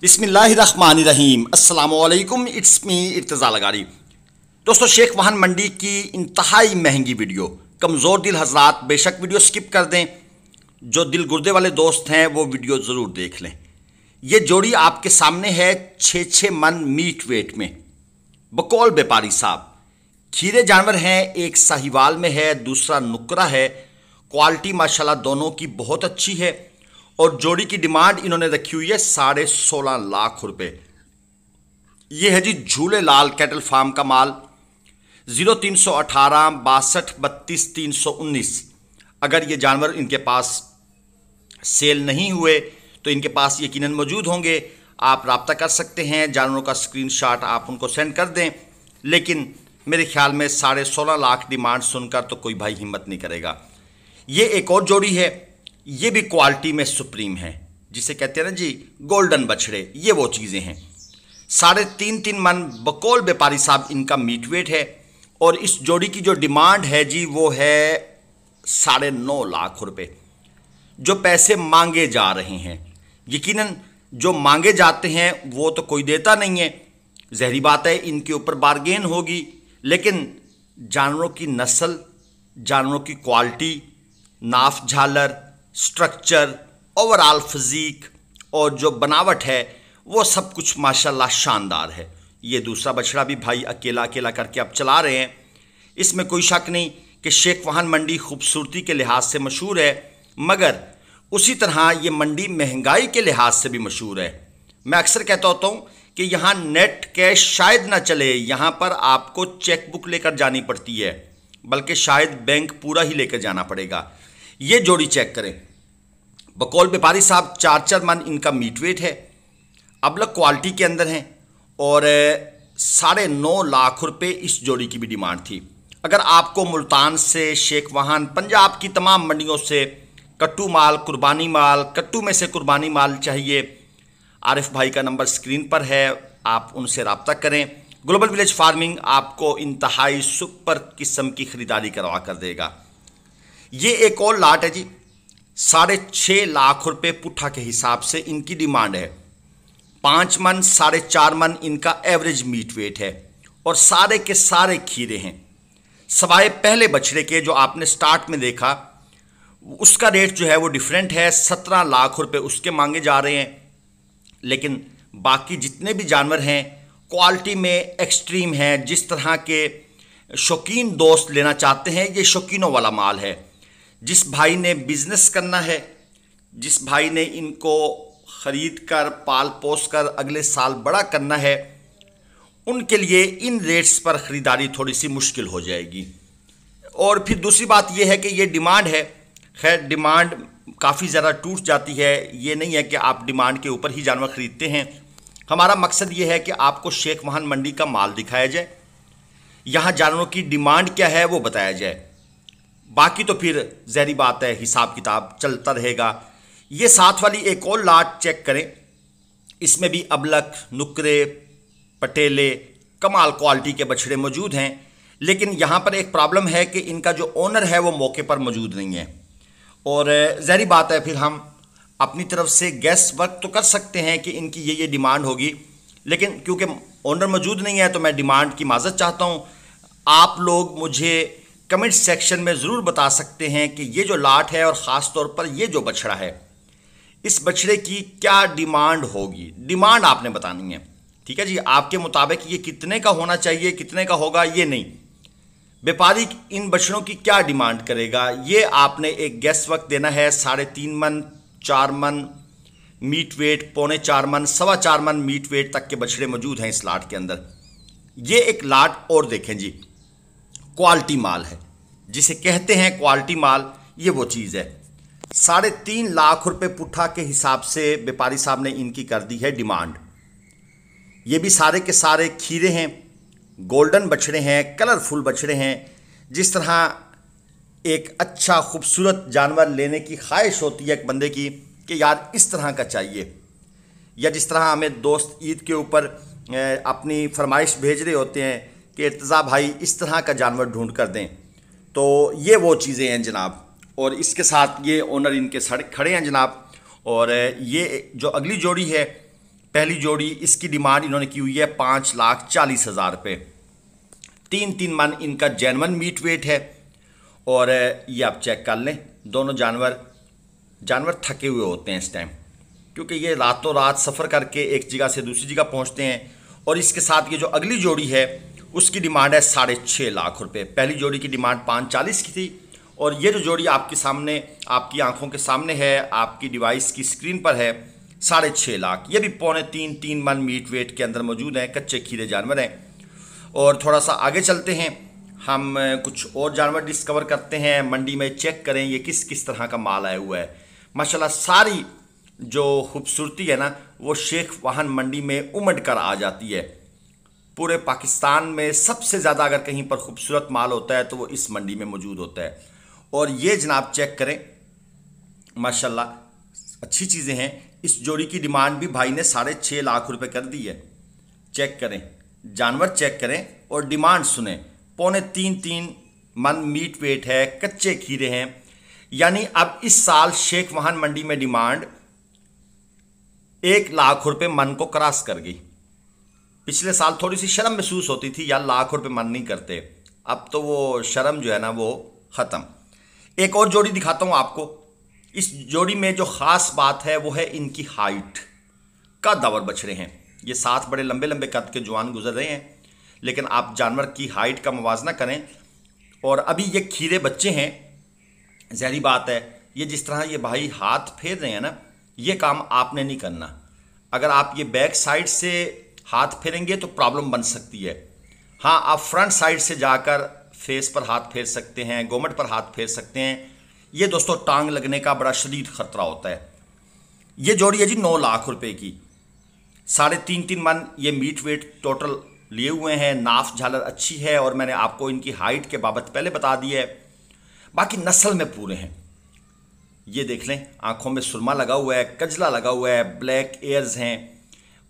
बिसमीम अल्लाम it's me Irtaza लगारी दोस्तों शेख वाहन मंडी की इंतहाई महंगी वीडियो कमज़ोर दिल हजरात बेशक वीडियो स्किप कर दें जो दिल गुर्दे वाले दोस्त हैं वो वीडियो ज़रूर देख लें ये जोड़ी आपके सामने है छः छः मन मीट वेट में बकौल व्यापारी साहब खीरे जानवर हैं एक साहिवाल में है दूसरा नुकरा है क्वालिटी माशाल्लाह दोनों की बहुत अच्छी है और जोड़ी की डिमांड इन्होंने रखी हुई है साढ़े सोलह लाख रुपए ये है जी झूले लाल कैटल फार्म का माल जीरो तीन सौ अठारह बासठ बत्तीस तीन सौ उन्नीस अगर ये जानवर इनके पास सेल नहीं हुए तो इनके पास यकीनन मौजूद होंगे आप रबता कर सकते हैं जानवरों का स्क्रीनशॉट आप उनको सेंड कर दें लेकिन मेरे ख्याल में साढ़े सोलह लाख डिमांड सुनकर तो कोई भाई हिम्मत नहीं करेगा ये एक और जोड़ी है ये भी क्वालिटी में सुप्रीम है जिसे कहते हैं ना जी गोल्डन बछड़े ये वो चीज़ें हैं साढ़े तीन तीन मन बकौल व्यापारी साहब इनका मीट वेट है और इस जोड़ी की जो डिमांड है जी वो है साढ़े नौ लाख रुपए जो पैसे मांगे जा रहे हैं यकीनन जो मांगे जाते हैं वो तो कोई देता नहीं है जहरी बात है इनके ऊपर बारगेन होगी लेकिन जानवरों की नस्ल जानवरों की क्वालिटी नाफ झालर स्ट्रक्चर ओवरऑल फिज़ीक और जो बनावट है वो सब कुछ माशाल्लाह शानदार है ये दूसरा बछड़ा भी भाई अकेला अकेला करके अब चला रहे हैं इसमें कोई शक नहीं कि शेख वाहन मंडी खूबसूरती के लिहाज से मशहूर है मगर उसी तरह ये मंडी महंगाई के लिहाज से भी मशहूर है मैं अक्सर कहता होता हूँ कि यहाँ नेट कैश शायद ना चले यहाँ पर आपको चेक बुक लेकर जानी पड़ती है बल्कि शायद बैंक पूरा ही लेकर जाना पड़ेगा ये जोड़ी चेक करें बकौल व्यापारी साहब चार चार मन इनका मीट वेट है अबलग क्वालिटी के अंदर हैं और साढ़े नौ लाख रुपए इस जोड़ी की भी डिमांड थी अगर आपको मुल्तान से शेख वाहन पंजाब की तमाम मंडियों से कट्टू माल कुर्बानी माल कट्टू में से कुर्बानी माल चाहिए आरिफ भाई का नंबर स्क्रीन पर है आप उनसे रबता करें ग्लोबल विलेज फार्मिंग आपको इंतहाई सुपर किस्म की ख़रीदारी करवा कर देगा ये एक और लाट है जी साढ़े छः लाख रुपए पुट्ठा के हिसाब से इनकी डिमांड है पाँच मन साढ़े चार मन इनका एवरेज मीट वेट है और सारे के सारे खीरे हैं सवाए पहले बछड़े के जो आपने स्टार्ट में देखा उसका रेट जो है वो डिफरेंट है सत्रह लाख रुपए उसके मांगे जा रहे हैं लेकिन बाकी जितने भी जानवर हैं क्वालिटी में एक्सट्रीम है जिस तरह के शौकीन दोस्त लेना चाहते हैं ये शौकीनों वाला माल है जिस भाई ने बिजनेस करना है जिस भाई ने इनको खरीद कर पाल पोस कर अगले साल बड़ा करना है उनके लिए इन रेट्स पर ख़रीदारी थोड़ी सी मुश्किल हो जाएगी और फिर दूसरी बात यह है कि ये डिमांड है खैर डिमांड काफ़ी ज़्यादा टूट जाती है ये नहीं है कि आप डिमांड के ऊपर ही जानवर ख़रीदते हैं हमारा मकसद ये है कि आपको शेख महान मंडी का माल दिखाया जाए यहाँ जानवरों की डिमांड क्या है वो बताया जाए बाकी तो फिर जहरी बात है हिसाब किताब चलता रहेगा ये साथ वाली एक और लाट चेक करें इसमें भी अबलक नुकरे पटेले कमाल क्वालिटी के बछड़े मौजूद हैं लेकिन यहाँ पर एक प्रॉब्लम है कि इनका जो ओनर है वो मौके पर मौजूद नहीं है और जहरी बात है फिर हम अपनी तरफ से गैस वर्क तो कर सकते हैं कि इनकी ये ये डिमांड होगी लेकिन क्योंकि ओनर मौजूद नहीं है तो मैं डिमांड की माजत चाहता हूँ आप लोग मुझे कमेंट सेक्शन में ज़रूर बता सकते हैं कि ये जो लाट है और ख़ास तौर पर ये जो बछड़ा है इस बछड़े की क्या डिमांड होगी डिमांड आपने बतानी है ठीक है जी आपके मुताबिक ये कितने का होना चाहिए कितने का होगा ये नहीं व्यापारी इन बछड़ों की क्या डिमांड करेगा ये आपने एक गैस वक्त देना है साढ़े तीन मन चार मन मीट वेट पौने चार मन सवा चार मन मीट वेट तक के बछड़े मौजूद हैं इस लाट के अंदर ये एक लाट और देखें जी क्वालिटी माल है जिसे कहते हैं क्वालिटी माल ये वो चीज़ है साढ़े तीन लाख रुपए पुट्ठा के हिसाब से व्यापारी साहब ने इनकी कर दी है डिमांड ये भी सारे के सारे खीरे हैं गोल्डन बछड़े हैं कलरफुल बछड़े हैं जिस तरह एक अच्छा खूबसूरत जानवर लेने की ख्वाहिश होती है एक बंदे की कि यार इस तरह का चाहिए या जिस तरह हमें दोस्त ईद के ऊपर अपनी फरमाइश भेज रहे होते हैं कि इर्तज़ा भाई इस तरह का जानवर ढूंढ कर दें तो ये वो चीज़ें हैं जनाब और इसके साथ ये ओनर इनके सड़क खड़े हैं जनाब और ये जो अगली जोड़ी है पहली जोड़ी इसकी डिमांड इन्होंने की हुई है पाँच लाख चालीस हज़ार रुपये तीन तीन मन इनका जैनवन मीट वेट है और ये आप चेक कर लें दोनों जानवर जानवर थके हुए होते हैं इस टाइम क्योंकि ये रातों रात सफ़र करके एक जगह से दूसरी जगह पहुँचते हैं और इसके साथ ये जो अगली जोड़ी है उसकी डिमांड है साढ़े छः लाख रुपये पहली जोड़ी की डिमांड पाँच चालीस की थी और ये जो जोड़ी आपके सामने आपकी आंखों के सामने है आपकी डिवाइस की स्क्रीन पर है साढ़े छः लाख ये भी पौने तीन तीन मन मीट वेट के अंदर मौजूद हैं कच्चे खीरे जानवर हैं और थोड़ा सा आगे चलते हैं हम कुछ और जानवर डिस्कवर करते हैं मंडी में चेक करें ये किस किस तरह का माल आया हुआ है माशाला सारी जो खूबसूरती है ना वो शेख वाहन मंडी में उमड़ कर आ जाती है पूरे पाकिस्तान में सबसे ज़्यादा अगर कहीं पर खूबसूरत माल होता है तो वो इस मंडी में मौजूद होता है और ये जनाब चेक करें माशाल्लाह अच्छी चीज़ें हैं इस जोड़ी की डिमांड भी भाई ने साढ़े छः लाख रुपए कर दी है चेक करें जानवर चेक करें और डिमांड सुने पौने तीन तीन मन मीट वेट है कच्चे खीरे हैं यानी अब इस साल शेख वाहन मंडी में डिमांड एक लाख रुपए मन को क्रॉस कर गई पिछले साल थोड़ी सी शर्म महसूस होती थी यार लाख रुपये मन नहीं करते अब तो वो शर्म जो है ना वो ख़त्म एक और जोड़ी दिखाता हूँ आपको इस जोड़ी में जो ख़ास बात है वो है इनकी हाइट कद और बछड़े हैं ये साथ बड़े लंबे लंबे कद के जवान गुजर रहे हैं लेकिन आप जानवर की हाइट का मुवजना करें और अभी ये खीरे बच्चे हैं जहरी बात है ये जिस तरह ये भाई हाथ फेर रहे हैं ना ये काम आपने नहीं करना अगर आप ये बैक साइड से हाथ फेरेंगे तो प्रॉब्लम बन सकती है हाँ आप फ्रंट साइड से जाकर फेस पर हाथ फेर सकते हैं गोमट पर हाथ फेर सकते हैं ये दोस्तों टांग लगने का बड़ा शदीद खतरा होता है ये जोड़ी है जी नौ लाख रुपए की साढ़े तीन तीन मन ये मीट वेट टोटल लिए हुए हैं नाफ झालर अच्छी है और मैंने आपको इनकी हाइट के बाबत पहले बता दी है बाकी नस्ल में पूरे हैं ये देख लें आंखों में सुरमा लगा हुआ है कजला लगा हुआ है ब्लैक एयर्स हैं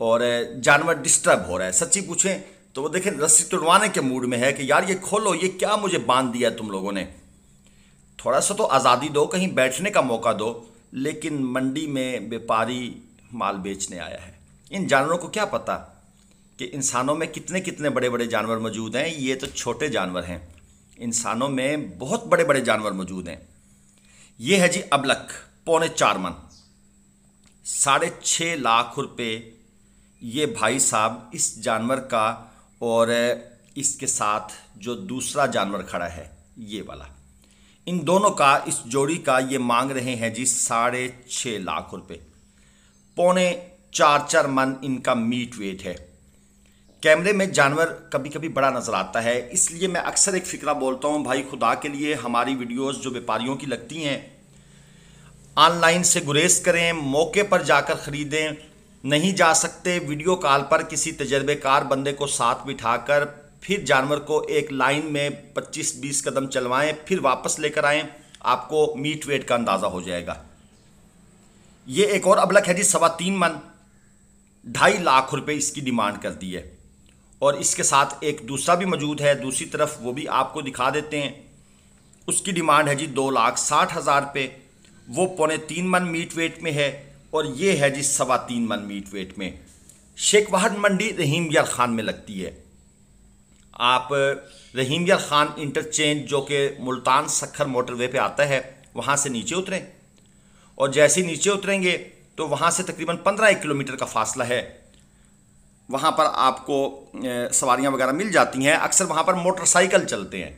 और जानवर डिस्टर्ब हो रहा है सच्ची पूछें तो वो देखें रस्सी तोड़वाने के मूड में है कि यार ये खोलो ये क्या मुझे बांध दिया तुम लोगों ने थोड़ा सा तो आज़ादी दो कहीं बैठने का मौका दो लेकिन मंडी में व्यापारी माल बेचने आया है इन जानवरों को क्या पता कि इंसानों में कितने कितने बड़े बड़े जानवर मौजूद हैं ये तो छोटे जानवर हैं इंसानों में बहुत बड़े बड़े जानवर मौजूद हैं ये है जी अबलक पौने चार मन साढ़े छः लाख रुपये ये भाई साहब इस जानवर का और इसके साथ जो दूसरा जानवर खड़ा है ये वाला इन दोनों का इस जोड़ी का ये मांग रहे हैं जी साढ़े छः लाख रुपए पौने चार चार मन इनका मीट वेट है कैमरे में जानवर कभी कभी बड़ा नज़र आता है इसलिए मैं अक्सर एक फिक्रा बोलता हूँ भाई खुदा के लिए हमारी वीडियोस जो व्यापारियों की लगती हैं ऑनलाइन से गुरेज करें मौके पर जाकर ख़रीदें नहीं जा सकते वीडियो कॉल पर किसी तजर्बेकार बंदे को साथ बिठाकर फिर जानवर को एक लाइन में 25-20 कदम चलवाएं फिर वापस लेकर आएं आपको मीट वेट का अंदाज़ा हो जाएगा ये एक और अबलक है जी सवा तीन मन ढाई लाख रुपए इसकी डिमांड कर दी है और इसके साथ एक दूसरा भी मौजूद है दूसरी तरफ वो भी आपको दिखा देते हैं उसकी डिमांड है जी दो लाख साठ हज़ार रुपये वो पौने तीन मन मीट वेट में है और ये है जी सवा तीन मन मीट वेट में शेखवाहट मंडी रहीम यार खान में लगती है आप रहीम यार खान इंटरचेंज जो कि मुल्तान सखर मोटरवे पे आता है वहाँ से नीचे उतरें और जैसे ही नीचे उतरेंगे तो वहाँ से तकरीबन पंद्रह एक किलोमीटर का फासला है वहाँ पर आपको सवारियाँ वगैरह मिल जाती हैं अक्सर वहाँ पर मोटरसाइकिल चलते हैं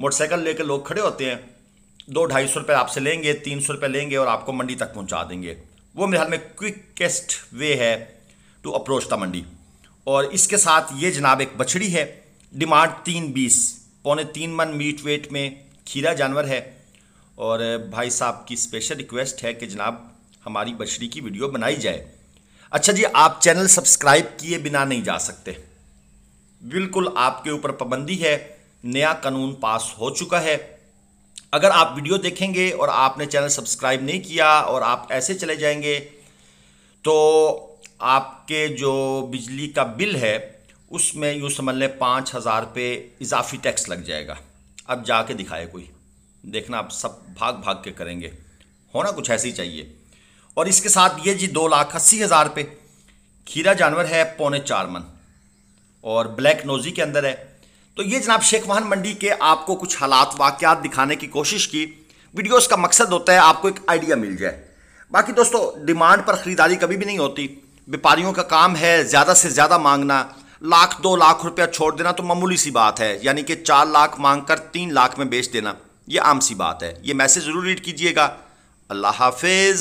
मोटरसाइकिल लेकर लोग खड़े होते हैं दो ढाई सौ रुपये आपसे लेंगे तीन सौ रुपये लेंगे और आपको मंडी तक पहुंचा देंगे वो मेरे हाल में क्विकेस्ट वे है टू अप्रोच द मंडी और इसके साथ ये जनाब एक बछड़ी है डिमांड तीन बीस पौने तीन मन मीट वेट में खीरा जानवर है और भाई साहब की स्पेशल रिक्वेस्ट है कि जनाब हमारी बछड़ी की वीडियो बनाई जाए अच्छा जी आप चैनल सब्सक्राइब किए बिना नहीं जा सकते बिल्कुल आपके ऊपर पाबंदी है नया कानून पास हो चुका है अगर आप वीडियो देखेंगे और आपने चैनल सब्सक्राइब नहीं किया और आप ऐसे चले जाएंगे तो आपके जो बिजली का बिल है उसमें यूँ समझ लें पाँच हज़ार रुपये इजाफी टैक्स लग जाएगा अब जाके दिखाए कोई देखना आप सब भाग भाग के करेंगे होना कुछ ऐसे ही चाहिए और इसके साथ ये जी दो लाख अस्सी हज़ार रुपये खीरा जानवर है पौने चार मन और ब्लैक नोजी के अंदर है तो ये जनाब शेख वाहन मंडी के आपको कुछ हालात वाक्यात दिखाने की कोशिश की वीडियोस का मकसद होता है आपको एक आइडिया मिल जाए बाकी दोस्तों डिमांड पर ख़रीदारी कभी भी नहीं होती व्यापारियों का काम है ज़्यादा से ज़्यादा मांगना लाख दो लाख रुपया छोड़ देना तो मामूली सी बात है यानी कि चार लाख मांग कर तीन लाख में बेच देना ये आम सी बात है ये मैसेज ज़रूर रीड कीजिएगा अल्लाह हाफिज़